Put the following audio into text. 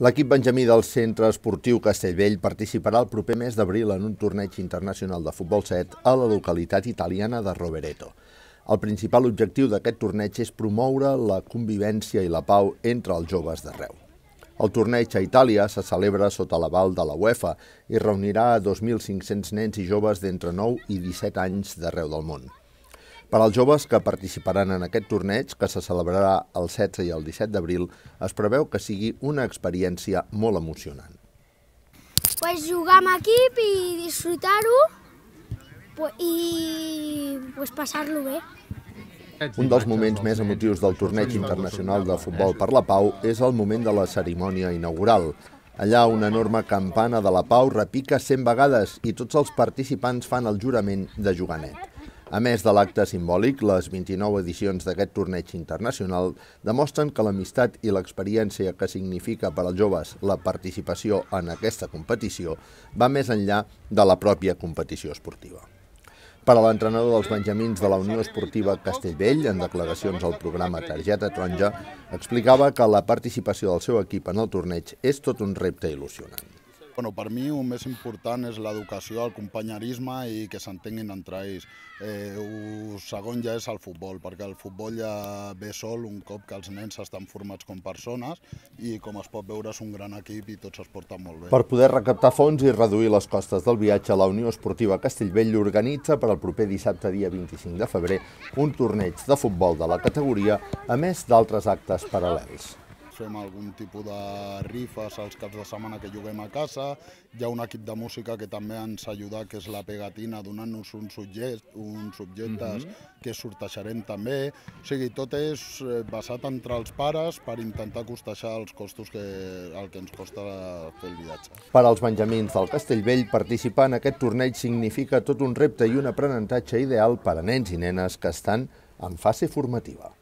L'equip benjamí del Centre Esportiu Castellvell participarà el proper mes d'abril en un torneig internacional de futbol 7 a la localitat italiana de Rovereto. El principal objectiu d'aquest torneig és promoure la convivència i la pau entre els joves d'arreu. El torneig a Itàlia se celebra sota l'aval de la UEFA i reunirà 2.500 nens i joves d'entre 9 i 17 anys d'arreu del món. Per als joves que participaran en aquest torneig, que se celebrarà el 16 i el 17 d'abril, es preveu que sigui una experiència molt emocionant. Pues jugar amb equip i disfrutar-ho pues, i pues, passar-lo bé. Un dels moments més emotius del torneig internacional de futbol per la pau és el moment de la cerimònia inaugural. Allà una enorme campana de la pau repica 100 vegades i tots els participants fan el jurament de juganet. A més de l'acte simbòlic, les 29 edicions d'aquest torneig internacional demostren que l'amistat i l'experiència que significa per als joves la participació en aquesta competició va més enllà de la pròpia competició esportiva. Per a l'entrenador dels Benjamins de la Unió Esportiva Castellvell, en declaracions al programa Targeta Taronja, explicava que la participació del seu equip en el torneig és tot un repte il·lusionant. Bueno, per mi el més important és l'educació, el companyerisme i que s'entenguin entre ells. Eh, el segon ja és el futbol, perquè el futbol ja ve sol un cop que els nens estan formats com persones i com es pot veure és un gran equip i tots es porten molt bé. Per poder recaptar fons i reduir les costes del viatge, la Unió Esportiva Castellvell organitza per al proper dissabte dia 25 de febrer un torneig de futbol de la categoria, a més d'altres actes paral·lels fem algun tipus de rifes als caps de setmana que juguem a casa, hi ha un equip de música que també ens ajuda, que és la pegatina, donant-nos uns, subject, uns subjectes mm -hmm. que sortejarem també, o sigui, tot és eh, basat entre els pares per intentar costejar els costos que, el que ens costa fer el viatge. Per als Benjamins del Castellvell, participar en aquest torneig significa tot un repte i un aprenentatge ideal per a nens i nenes que estan en fase formativa.